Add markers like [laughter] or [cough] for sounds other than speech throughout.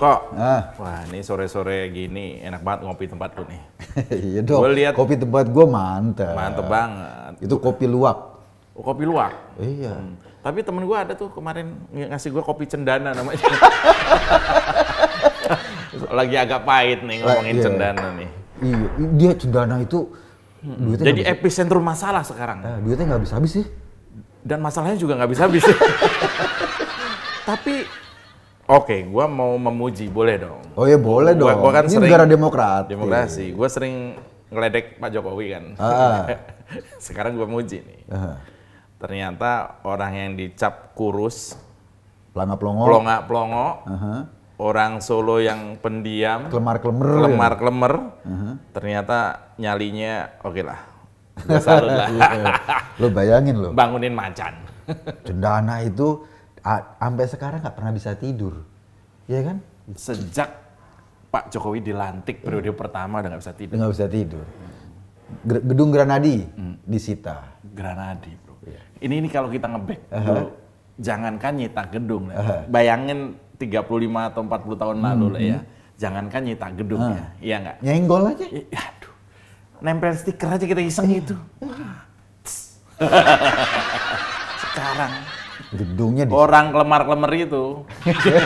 Kok? Ah. Wah, ini sore-sore gini enak banget ngopi tempat lu nih. [laughs] iya dong. Gua lihat kopi tempat gua mantep. Mantep banget. Itu kopi luwak. Oh, kopi luwak. Iya. Hmm. Tapi temen gua ada tuh kemarin ngasih gua kopi cendana namanya. [laughs] Lagi agak pahit nih ngomongin iya. cendana nih. Iya, dia cendana itu hmm. Jadi epicentrum masalah sekarang. Eh, duitnya nggak habis-habis sih. Dan masalahnya juga nggak habis-habis. [laughs] Tapi Oke, okay, gue mau memuji, boleh dong. Oh iya boleh gua, dong. Gua kan Ini sering, negara demokrat. Demokrasi. Iya. Gue sering ngeledek Pak Jokowi kan. Ah. [laughs] Sekarang gue muji nih. -huh. Ternyata orang yang dicap kurus, pelanga plongo. pelonga plongo. uh-huh. orang Solo yang pendiam, kelemar kelemer, kelemar kelemer, uh-huh. ternyata nyalinya oke lah. [laughs] Lu salut bayangin lu. Bangunin macan. Cendana itu sampai sekarang nggak pernah bisa tidur, ya kan? Sejak Pak Jokowi dilantik periode iya. pertama udah nggak bisa tidur. Nggak bisa tidur. Gedung Granadi hmm. disita. Granadi, bro. Yeah. Ini ini kalau kita ngebek uh -huh. dulu, jangankan nyita gedung, uh ya. -huh. bayangin 35 atau 40 tahun hmm. lalu lah ya. Hmm, hmm. Jangankan nyita gedung uh. ya, iya nggak? Nyenggol aja. Ya, aduh, nempel stiker aja kita iseng eh. Iya. itu. Iya. [laughs] Sekarang gedungnya di orang kelemar-kelemar itu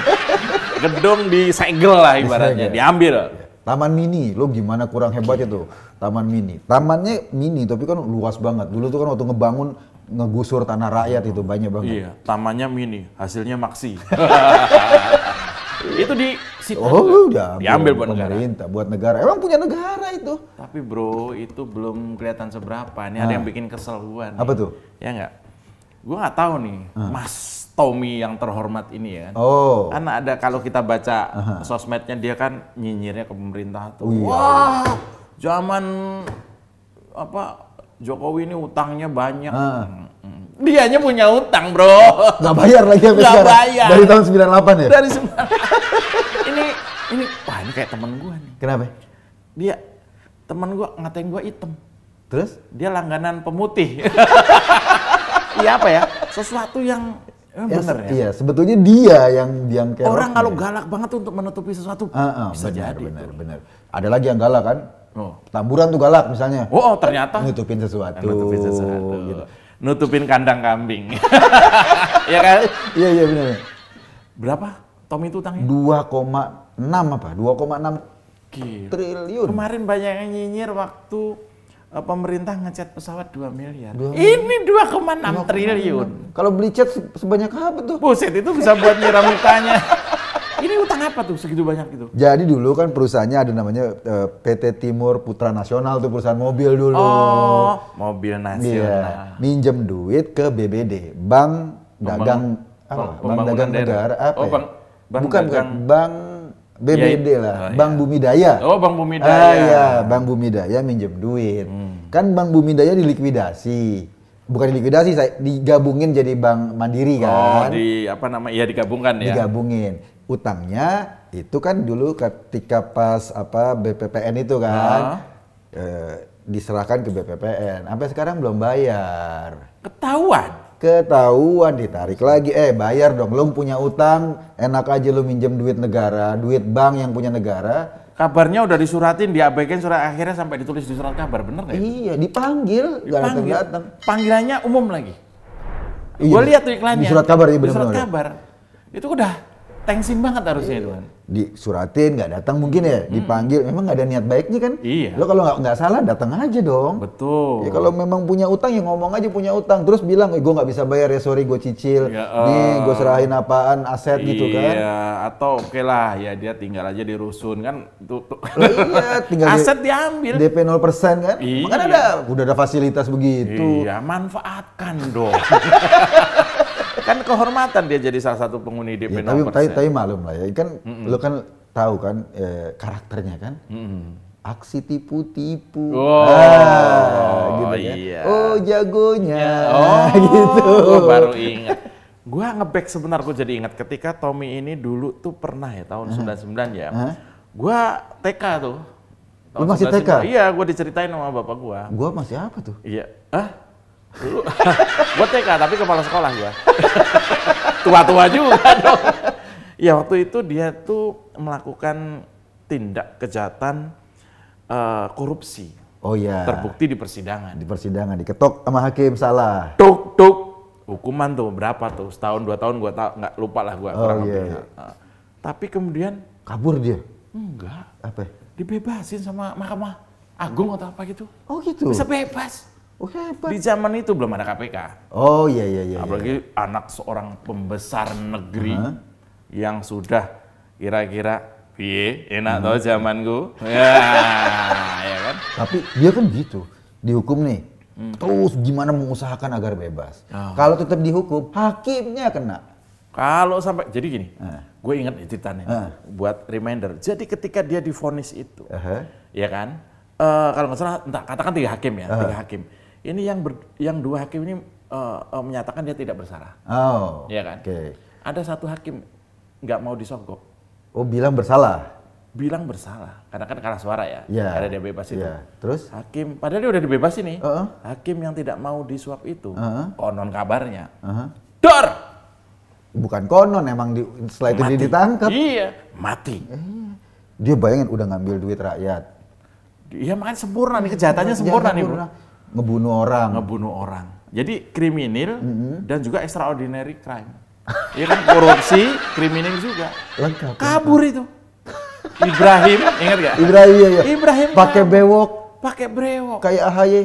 [laughs] gedung disegel lah ibaratnya diambil Taman mini, lo gimana kurang hebat itu? Taman mini. Tamannya mini, tapi kan luas banget. Dulu tuh kan waktu ngebangun, ngegusur tanah rakyat itu banyak banget. Iya, tamannya mini, hasilnya maksi. [laughs] itu di situ oh, udah diambil buat pemerintah, negara. buat negara. Emang punya negara itu. Tapi bro, itu belum kelihatan seberapa. Ini nah. ada yang bikin kesel gua Apa tuh? Ya enggak gue nggak tahu nih uh. Mas Tommy yang terhormat ini ya. Oh. Kan ada kalau kita baca uh -huh. sosmednya dia kan nyinyirnya ke pemerintah tuh. Oh, iya. Wah, zaman apa Jokowi ini utangnya banyak. Uh. Dianya punya utang, Bro. Nggak bayar lagi sampai Nggak sekarang. bayar. Dari tahun 98 ya? Dari [laughs] ini ini wah ini kayak temen gue nih. Kenapa? Dia temen gue ngatain gue item. Terus? Dia langganan pemutih. [laughs] Iya apa ya? Sesuatu yang Ya, bener ya. Iya, sebetulnya dia yang yang kayak Orang kalau ya. galak banget tuh untuk menutupi sesuatu uh, uh, bisa benar, jadi. Benar, itu. benar. Ada lagi yang galak kan? Oh. Tamburan tuh galak misalnya. Oh, oh ternyata nutupin sesuatu. Nutupin sesuatu. Gitu. Nutupin kandang kambing. [laughs] Iya kan? Iya, iya benar. Berapa? Tommy itu utangnya? 2,6 apa? 2,6 triliun. Kemarin banyak yang nyinyir waktu Eh, pemerintah ngecat pesawat 2 miliar. 2 ini 2,6 triliun. Kalau beli cat sebanyak apa tuh? Buset itu bisa buat nyiram mukanya. ini utang apa tuh segitu banyak gitu? Jadi dulu kan perusahaannya ada namanya uh, eh, PT Timur Putra Nasional tuh perusahaan mobil dulu. Oh, mobil nasional. Yeah. Minjem duit ke BBD, Bank Dagang Pembang, apa? Bank Dagang Negara apa? Oh, ya? bang bukan dagang. bukan Bank BBD ya, ya, lah, oh, Bank ya. Daya. Oh, Bank daya Ah, iya, Bank daya minjem duit. Hmm. Kan Bank daya dilikuidasi. Bukan dilikuidasi, saya digabungin jadi Bank Mandiri oh, kan. Oh, di apa nama? Iya, digabungkan ya. Digabungin. Utangnya itu kan dulu ketika pas apa BPPN itu kan. Nah. Eh, diserahkan ke BPPN. Sampai sekarang belum bayar. Ketahuan ketahuan ditarik lagi eh bayar dong lu punya utang enak aja lu minjem duit negara duit bank yang punya negara kabarnya udah disuratin diabaikan surat akhirnya sampai ditulis di surat kabar bener nggak ya? iya dipanggil dipanggil datang panggilannya umum lagi iya, gue lihat iklannya di surat kabar iya bener, -bener. di surat kabar itu udah Tensin banget harusnya itu kan. Disuratin nggak datang mungkin ya, dipanggil. Memang nggak ada niat baiknya kan? Iya. Lo kalau nggak salah datang aja dong. Betul. Ya kalau memang punya utang ya ngomong aja punya utang. Terus bilang, eh, gue nggak bisa bayar ya sorry gue cicil. Ya, uh, Nih eh. gue serahin apaan aset gitu iya, gitu kan? Iya. Atau oke okay lah ya dia tinggal aja di rusun kan. Tuh, tuh. iya. Tinggal aset di, diambil. DP 0% kan? Iya. Makanya ada udah ada fasilitas begitu. Iya. Manfaatkan dong. [laughs] kan kehormatan dia jadi salah satu penghuni DP ya, ya, Tapi, tapi, tapi malum lah ya, kan mm -mm. lo kan tahu kan eh, karakternya kan. Mm -mm aksi tipu-tipu. Oh, ah, gitu kan? iya. Oh, jagonya. Iya. [laughs] Oh, gitu. baru ingat. Gua ngeback sebenarnya gue jadi ingat ketika Tommy ini dulu tuh pernah ya tahun sembilan -huh. 99 ya. -huh. Gue TK tuh. Tahun Lu masih TK? Iya, gua diceritain sama bapak gua. Gua masih apa tuh? Iya. Ah? Dulu gue [laughs] TK tapi kepala sekolah gue. [laughs] Tua-tua juga [laughs] dong. Ya waktu itu dia tuh melakukan tindak kejahatan uh, korupsi. Oh iya. Terbukti di persidangan. Di persidangan diketok sama hakim salah. Tuk tuk hukuman tuh berapa tuh setahun dua tahun gua tak nggak lupa lah gua oh, kurang iya. iya. tapi kemudian kabur dia. Enggak. Apa? Dibebasin sama Mahkamah Agung atau apa gitu. Oh gitu. Bisa bebas. Oh, hebat. Di zaman itu belum ada KPK. Oh iya iya iya. Apalagi iya. anak seorang pembesar negeri uh -huh. yang sudah kira-kira piye enak -huh. tau zamanku. [laughs] ya, ya kan? Tapi dia kan gitu, dihukum nih. Hmm. Terus gimana mengusahakan agar bebas? Oh. Kalau tetap dihukum, hakimnya kena. Kalau sampai jadi gini, uh. Eh. gue ingat ceritanya uh. buat reminder. Jadi ketika dia difonis itu, uh eh. -huh. ya kan? Uh, kalau nggak salah, entah katakan tiga hakim ya, uh -huh. tiga hakim ini yang ber, yang dua hakim ini uh, uh, menyatakan dia tidak bersalah. Oh. Iya kan? Oke. Okay. Ada satu hakim nggak mau disogok. Oh, bilang bersalah. Bilang bersalah. Karena kan kalah suara ya. Iya. Yeah. Karena dia bebas itu. Yeah. Terus hakim padahal dia udah dibebas ini. Uh -uh. Hakim yang tidak mau disuap itu. Uh -huh. Konon kabarnya. Uh -huh. Dor. Bukan konon emang di, setelah itu dia ditangkap. Iya, mati. Eh, dia bayangin udah ngambil duit rakyat. Iya makanya sempurna nih kejahatannya iya, sempurna, iya, sempurna nih bro ngebunuh orang. Ngebunuh orang. Jadi kriminal mm -hmm. dan juga extraordinary crime. Iya kan korupsi, kriminal juga. Lengkap. Kabur lengkap. itu. Ibrahim, ingat gak? Ibrahim ya. Ibrahim. Pakai bewok. Pakai brewok. Kayak AHY.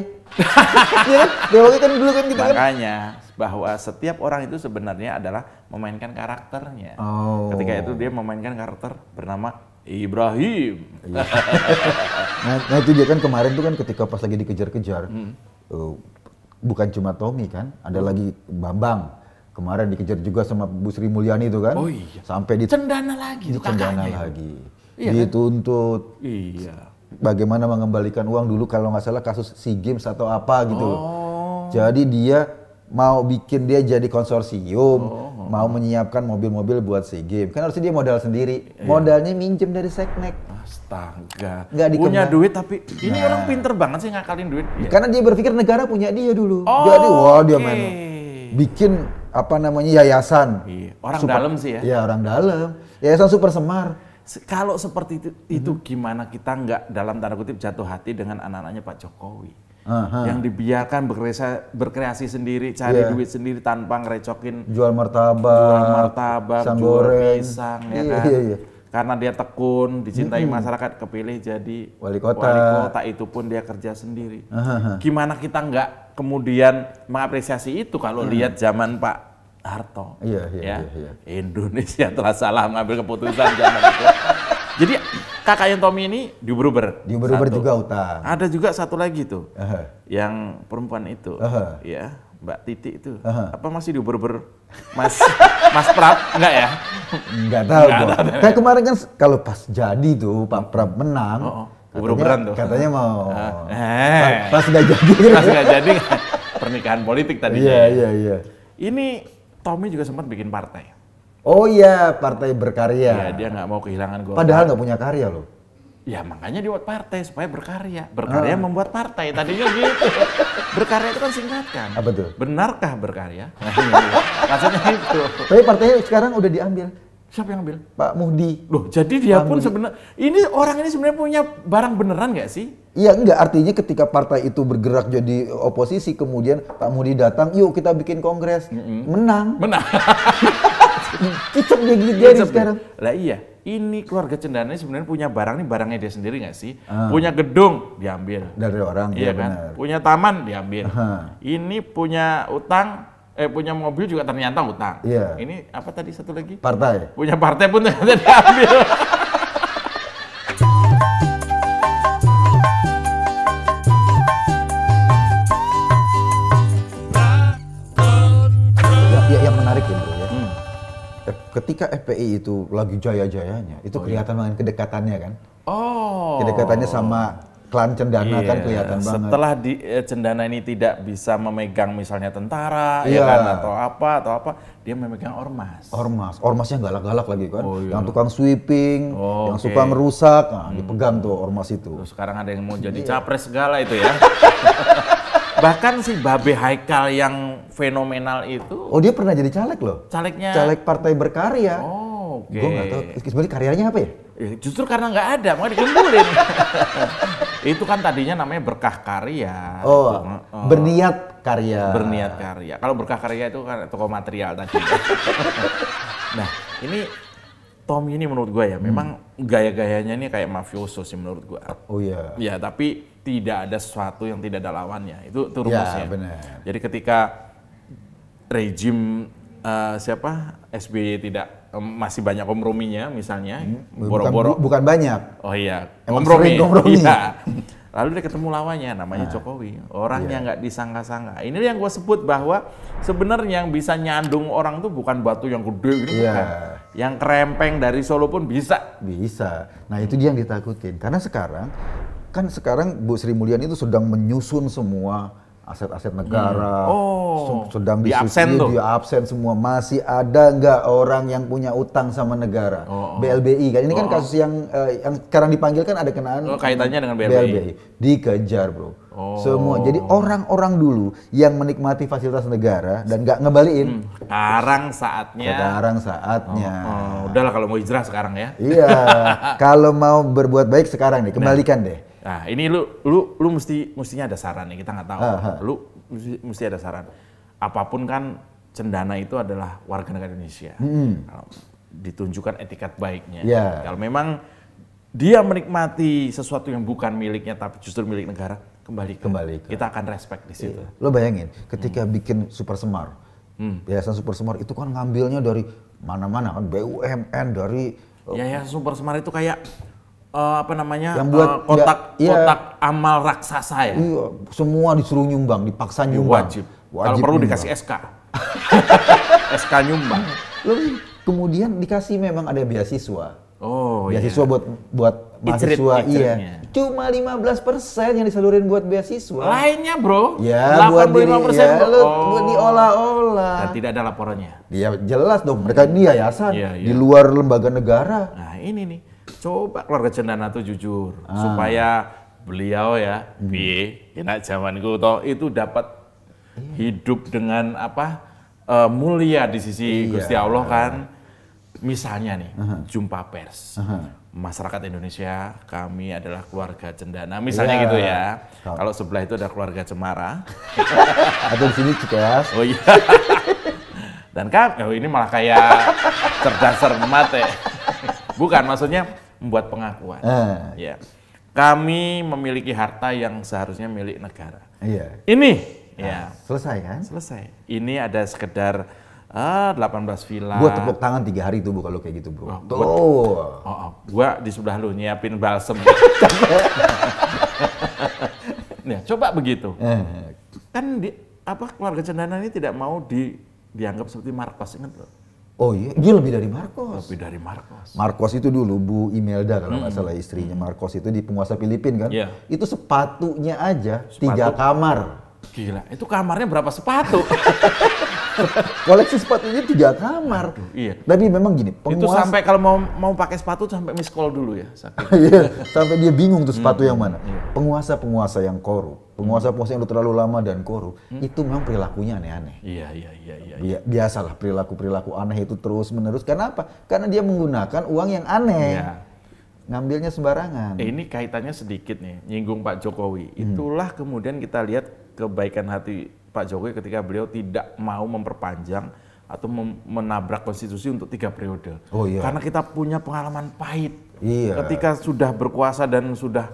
[laughs] Iya kan? Bewoknya kan dulu kan gitu kan? Makanya, kan. bahwa setiap orang itu sebenarnya adalah memainkan karakternya. Oh. Ketika itu dia memainkan karakter bernama Ibrahim. [laughs] nah, nah itu dia kan kemarin tuh kan ketika pas lagi dikejar-kejar, hmm. uh, bukan cuma Tommy kan, ada lagi Bambang. Kemarin dikejar juga sama Bu Sri Mulyani itu kan. Oh iya. Sampai di cendana lagi. Di cendana lagi. Iya, kan? dituntut. Kan? Iya. Bagaimana mengembalikan uang dulu kalau nggak salah kasus SEA Games atau apa gitu. Oh. Jadi dia mau bikin dia jadi konsorsium. Oh mau menyiapkan mobil-mobil buat si game Kan harusnya dia modal sendiri. Iya. Modalnya minjem dari Seknek. Astaga. Gak dikembang. duit tapi ini nah. orang pinter banget sih ngakalin duit. Iya. Karena dia berpikir negara punya dia dulu. Oh, Jadi wah dia okay. main bikin apa namanya yayasan. Iya. Orang super, dalam sih ya. Iya, orang dalam. Yayasan Super Semar kalau seperti itu, itu mhm. gimana kita nggak dalam tanda kutip jatuh hati dengan anak-anaknya Pak Jokowi? Aha. yang dibiarkan berkreasi, berkreasi sendiri, cari yeah. duit sendiri tanpa ngerecokin jual martabak, jual martabak, sang jual goreng. pisang ya iya, kan. Iya, iya. Karena dia tekun, dicintai -hmm. masyarakat, kepilih jadi wali kota. Wali kota itu pun dia kerja sendiri. Aha. Gimana kita nggak kemudian mengapresiasi itu kalau hmm. lihat zaman Pak Harto, iya, iya, ya iya, iya. Indonesia [laughs] telah salah mengambil keputusan zaman itu. Jadi yang Tommy ini di Uber. Di Uber juga utang. Ada juga satu lagi tuh. Uh -huh. Yang perempuan itu. Uh -huh. Ya, Mbak Titi itu. Uh -huh. Apa masih di Uber Mas [laughs] Mas Prab enggak ya? Enggak tahu. Enggak ada, ada, Kayak kemarin kan kalau pas jadi tuh Pak Prab menang. Oh, oh. Katanya, tuh. katanya mau. Uh, eh. Pas nggak jadi. [laughs] Pas nggak jadi [laughs] pernikahan politik tadi. Iya, ya. iya, iya. Ini Tommy juga sempat bikin partai. Oh iya, partai berkarya. Iya, dia nggak mau kehilangan Golkar. Padahal nggak punya karya loh. Ya makanya dia partai supaya berkarya. Berkarya oh. membuat partai. Tadinya gitu. berkarya itu kan singkatan. Apa tuh? Benarkah berkarya? Nah, Maksudnya itu. Tapi partainya sekarang udah diambil. Siapa yang ambil? Pak Muhdi. Loh, jadi dia Pak pun sebenarnya ini orang ini sebenarnya punya barang beneran nggak sih? Iya, enggak. Artinya ketika partai itu bergerak jadi oposisi, kemudian Pak Muhdi datang, yuk kita bikin kongres. Mm -hmm. Menang. Menang. [laughs] Kicep [laughs] dia gitu jari sekarang. Lah iya, ini keluarga cendana sebenarnya punya barang nih barangnya dia sendiri nggak sih? Hmm. Punya gedung diambil dari orang, iya, iya kan? Benar. Punya taman diambil. Hmm. Ini punya utang eh punya mobil juga ternyata utang. Iya. Ini apa tadi satu lagi? Partai. Punya partai pun ternyata [laughs] diambil. ketika FPI itu lagi jaya-jayanya, itu oh, iya. kelihatan iya. banget kedekatannya kan. Oh. Kedekatannya sama klan cendana kan iya. kan kelihatan banget. Setelah di eh, cendana ini tidak bisa memegang misalnya tentara ya iya. ya kan atau apa atau apa, dia memegang ormas. Ormas, ormasnya galak-galak lagi kan. Oh, iya. Yang tukang sweeping, oh, yang okay. suka merusak nah, hmm. dipegang tuh ormas itu. Terus sekarang ada yang mau jadi iya. capres segala itu ya. [laughs] Bahkan si Babe Haikal yang fenomenal itu. Oh dia pernah jadi caleg loh. Calegnya. Caleg Partai Berkarya. Oh. Okay. Gue nggak tahu. Sebenarnya karyanya apa ya? ya? Justru karena nggak ada, makanya dikumpulin. [laughs] itu kan tadinya namanya berkah karya. Oh, oh. berniat karya. Berniat karya. Kalau berkah karya itu kan toko material tadi. [laughs] nah, ini Tom ini menurut gue ya, hmm. memang gaya-gayanya ini kayak mafioso sih menurut gue. Oh iya. Yeah. Ya, tapi tidak ada sesuatu yang tidak ada lawannya. Itu itu rumusnya. Ya, benar. Jadi ketika rejim uh, siapa SBY tidak um, masih banyak komprominya misalnya boro-boro hmm. bukan, bu, bukan banyak oh iya Emang kompromi, kompromi. Iya. [laughs] lalu dia ketemu lawannya namanya nah, Jokowi orangnya iya. nggak iya. disangka-sangka ini yang gue sebut bahwa sebenarnya yang bisa nyandung orang tuh bukan batu yang gede gitu iya. yang kerempeng dari Solo pun bisa bisa nah itu dia yang ditakutin karena sekarang kan sekarang Bu Sri Mulyani itu sedang menyusun semua aset-aset negara, hmm. oh sedang di absen tuh. dia absen semua masih ada nggak orang yang punya utang sama negara oh, oh. BLBI kan ini kan oh, kan kasus yang uh, yang sekarang dipanggil kan ada kenaan oh, kaitannya dengan BLBI, BLBI. dikejar bro oh. semua jadi orang-orang dulu yang menikmati fasilitas negara dan nggak ngebalikin, hmm. sekarang saatnya sekarang saatnya oh, oh. udahlah kalau mau hijrah sekarang ya iya [laughs] kalau mau berbuat baik sekarang nih nah. kembalikan deh Nah, ini lu lu lu mesti mestinya ada saran nih. Kita nggak tahu. Aha. Lu mesti, mesti ada saran apapun kan cendana itu adalah warga negara Indonesia. Hmm. Ditunjukkan etiket baiknya. Yeah. Kalau memang dia menikmati sesuatu yang bukan miliknya tapi justru milik negara, kembali kembali kita akan respect di situ. Yeah. Lo bayangin ketika hmm. bikin Super Semar. Hmm. Biasanya Super Semar itu kan ngambilnya dari mana-mana kan BUMN dari Ya ya Super Semar itu kayak uh, apa namanya yang buat uh, kotak ya, kotak amal raksasa ya. Iya, semua disuruh nyumbang, dipaksa nyumbang. Wajib Wajib Kalau perlu nyumbang. dikasih SK. SK [laughs] nyumbang. Lalu kemudian dikasih memang ada beasiswa. Oh, iya. beasiswa iya. buat buat mahasiswa it iya. lima Cuma 15% yang disalurin buat beasiswa. Lainnya, Bro. Ya, 85% buat diri, ya, lu, oh. buat diolah-olah. Dan tidak ada laporannya. Ya jelas dong, mereka ini iya. yayasan iya, iya, di luar lembaga negara. Nah, ini nih. Coba keluarga cendana tuh jujur ah. supaya beliau ya, hmm. piye, enak zamanku toh itu dapat iya. hidup dengan apa uh, mulia di sisi iya. Gusti Allah kan. Misalnya nih, uh -huh. jumpa pers. Uh -huh. Masyarakat Indonesia, kami adalah keluarga cendana. Misalnya yeah. gitu ya. Kalau sebelah itu ada keluarga cemara. [laughs] Atau di sini juga Oh iya. [laughs] Dan kan, oh ini malah kayak cerdas cermat ya. [laughs] Bukan, maksudnya membuat pengakuan. Uh. Ya. Kami memiliki harta yang seharusnya milik negara. Iya. Ini Ya. selesai kan? Selesai. Ini ada sekedar uh, ah, 18 villa. Gua tepuk tangan tiga hari tuh bu kalau kayak gitu bro. Oh, Tuh. oh, oh. Gua di sebelah lu nyiapin balsem. [laughs] nah, coba begitu. Eh. Kan di, apa keluarga cendana ini tidak mau di, dianggap seperti Marcos ingat lo? Oh iya, dia lebih dari Marcos. Lebih dari Marcos. Marcos itu dulu Bu Imelda kalau nggak hmm. salah istrinya Marcos itu di penguasa Filipina kan. Yeah. Itu sepatunya aja Sepatu. tiga kamar Gila, itu kamarnya berapa sepatu? [laughs] Koleksi sepatunya tiga kamar. Aduh, iya. Tapi memang gini, penguas... Itu sampai kalau mau mau pakai sepatu sampai miss call dulu ya. [laughs] Iya, sampai dia bingung tuh sepatu hmm, yang mana. Iya. Penguasa-penguasa yang korup, penguasa-penguasa hmm. yang udah terlalu lama dan korup, hmm. itu memang perilakunya aneh-aneh. Iya, iya, iya, iya, iya. iya. Biasalah perilaku-perilaku aneh itu terus-menerus. Kenapa? Karena dia menggunakan uang yang aneh. Iya ngambilnya sembarangan. Eh, ini kaitannya sedikit nih, nyinggung Pak Jokowi. Hmm. Itulah hmm. kemudian kita lihat kebaikan hati Pak Jokowi ketika beliau tidak mau memperpanjang atau menabrak konstitusi untuk tiga periode. Oh iya. Karena kita punya pengalaman pahit. Iya. Ketika sudah berkuasa dan sudah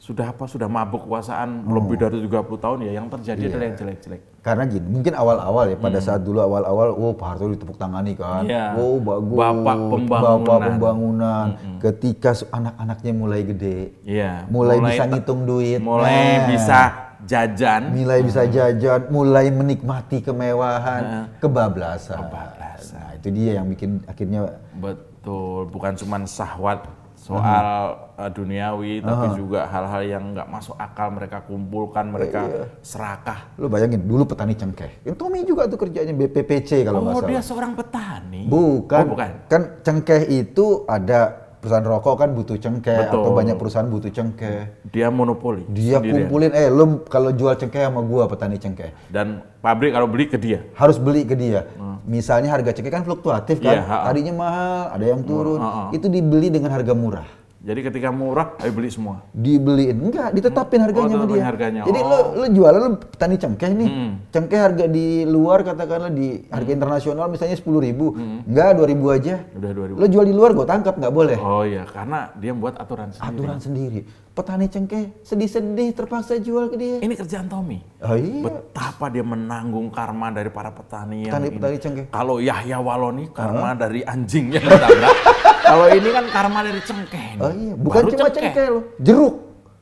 sudah apa sudah mabuk kekuasaan oh. lebih dari 30 tahun ya yang terjadi yeah. adalah yang jelek-jelek. Karena gini, mungkin awal-awal ya pada hmm. saat dulu awal-awal oh Pak Harto ditepuk tangani kan. Yeah. Oh bagus. Bapak pembangunan. Bapak pembangunan. Hmm. Ketika anak-anaknya mulai gede. Yeah. Mulai, mulai bisa ngitung duit. Mulai nah. bisa jajan, mulai bisa hmm. jajan, mulai menikmati kemewahan, hmm. kebablasan. Kebablasan. Nah, itu dia yang bikin akhirnya betul, bukan cuma sahwat soal uh mhm. eh, -huh. duniawi tapi uh -huh. juga hal-hal yang nggak masuk akal mereka kumpulkan mereka uh-huh. serakah lu bayangin dulu petani cengkeh itu Tommy juga tuh kerjanya BPPC kalau oh, nggak oh, salah oh dia seorang petani bukan, oh, bukan kan cengkeh itu ada perusahaan rokok kan butuh cengkeh Betul. atau banyak perusahaan butuh cengkeh. Dia monopoli. Dia kumpulin eh lu kalau jual cengkeh sama gua petani cengkeh. Dan pabrik kalau beli ke dia. Harus beli ke dia. Hmm. Misalnya harga cengkeh kan fluktuatif kan. Yeah, ha -ha. Tadinya mahal, ada yang turun. Hmm, ha -ha. Itu dibeli dengan harga murah. Jadi ketika murah, ayo beli semua. Dibeliin enggak, ditetapin oh, harganya oh, sama dia. Harganya. Jadi oh. lo lu jualan lu petani cengkeh nih. Hmm. Cengkeh harga di luar katakanlah di harga hmm. internasional misalnya sepuluh ribu, hmm. enggak dua ribu aja. Udah dua ribu. Lo jual di luar gue tangkap nggak boleh. Oh iya, karena dia buat aturan sendiri. Aturan sendiri petani cengkeh sedih-sedih terpaksa jual ke dia. Ini kerjaan Tommy. Oh, iya. Betapa dia menanggung karma dari para petani yang petani, petani cengkeh. Kalau Yahya Waloni karma uh -huh. dari anjing yang ditabrak. [laughs] Kalau ini kan karma dari cengkeh. Ini. Oh iya, bukan Baru cuma cengkeh. cengkeh loh, jeruk.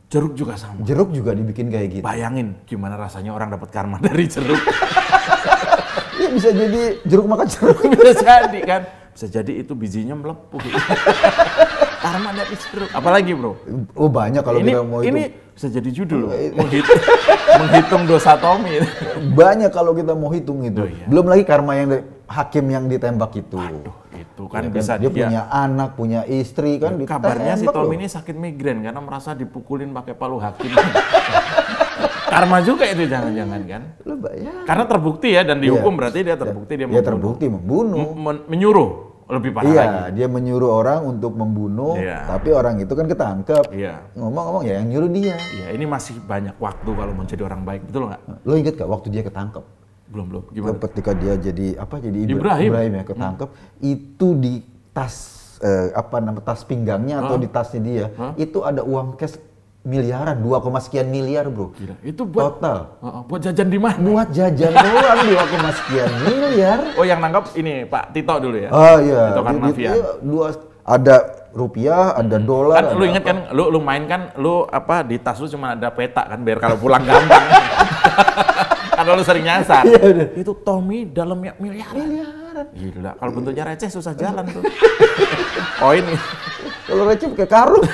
Jeruk juga sama. Jeruk juga dibikin kayak gitu. Bayangin gimana rasanya orang dapat karma [laughs] dari jeruk. [laughs] Iya bisa jadi jeruk makan jeruk. bisa jadi kan. Bisa jadi itu bijinya melepuh. Karma dari is Apalagi bro? Oh banyak kalau ini, kita mau ini hitung. bisa jadi judul eh, menghitung, [laughs] menghitung dosa Tommy. banyak kalau kita mau hitung itu. Oh, iya. Belum lagi karma yang dari, hakim yang ditembak itu. Aduh, itu kan ya, kan? bisa dia, dia punya anak, punya istri kan. Ya, kabarnya si Tommy ini sakit migrain karena merasa dipukulin pakai palu hakim. [laughs] karma juga itu jangan-jangan kan? Lu Karena terbukti ya dan dihukum ya. berarti dia terbukti iya. dia, dia membunuh. terbukti membunuh. Men menyuruh lebih parah iya, lagi. dia menyuruh orang untuk membunuh, iya. tapi orang itu kan ketangkep. Iya. Ngomong-ngomong ya yang nyuruh dia. Iya, ini masih banyak waktu kalau mau jadi orang baik, betul nggak? Lo inget gak waktu dia ketangkep? Belum belum. Gimana? Ketika dia jadi apa? Jadi Ibrahim, Ibrahim, ya hmm. ketangkep, hmm. itu di tas eh, apa nama tas pinggangnya atau di tasnya dia huh? itu ada uang cash miliaran, dua koma sekian miliar bro. Gila, itu buat total. Uh, buat jajan di mana? Buat jajan doang koma sekian miliar. Oh yang nangkap ini Pak Tito dulu ya? Oh ah, iya. Tito Karnavian. Dua, ada rupiah, ada hmm. dolar. Kan ada lu inget apa. kan, lu, lu main kan, lu apa di tas lu cuma ada peta kan, biar kalau pulang gampang. [laughs] Karena lu sering nyasar. Iya, udah. Iya. Itu Tommy dalamnya miliaran. Miliaran. Gila, kalau bentuknya receh susah [laughs] jalan tuh. Koin. Kalau receh pakai karung.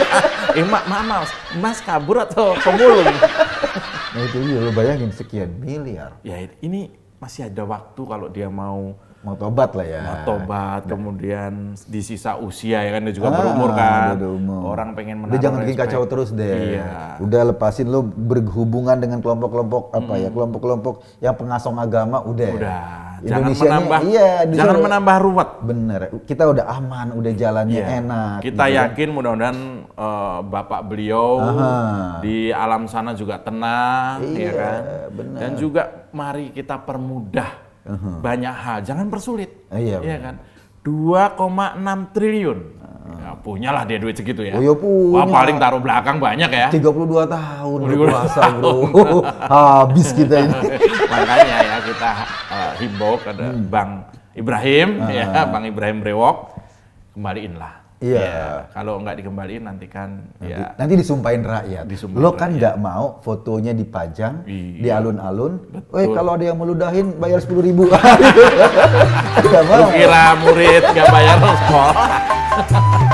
[laughs] eh, mak, ma, mas, mas kabur atau pemulung? nah itu iya, lo bayangin sekian miliar. Ya ini masih ada waktu kalau dia mau mau tobat lah ya. Mau tobat, nah. kemudian di sisa usia ya kan dia juga ah, berumur kan. Dia umur. Orang pengen menaruh. Dia jangan bikin kacau terus deh. Iya. Udah lepasin lo berhubungan dengan kelompok-kelompok mm. apa ya, hmm. kelompok-kelompok yang pengasong agama udah. Udah jangan iya, menambah iya, jangan menambah ruwet. Bener. Kita udah aman, udah jalannya iya. enak. Kita gitu. Ya. yakin mudah-mudahan uh, bapak beliau Aha. di alam sana juga tenang, ya iya, ya kan. Bener. Dan juga mari kita permudah uh -huh. banyak hal, jangan persulit. Uh, iya, iya kan. 2,6 triliun Ya, punya lah dia duit segitu ya. Oh, ya punya. Wah, paling taruh belakang banyak ya. 32 tahun puasa, Bro. [laughs] Habis kita ini. [laughs] Makanya ya kita uh, himbau kepada hmm. Bang Ibrahim uh. ya, ah. Bang Ibrahim Brewok kembaliinlah Iya. Yeah. kalau nggak dikembaliin nanti kan nanti, ya. Nanti disumpahin rakyat. Disumpahin Lo kan nggak mau fotonya dipajang iya. di alun-alun. Eh kalau ada yang meludahin bayar sepuluh ribu. [laughs] Gak mau. Lu kira murid nggak bayar sekolah. [laughs]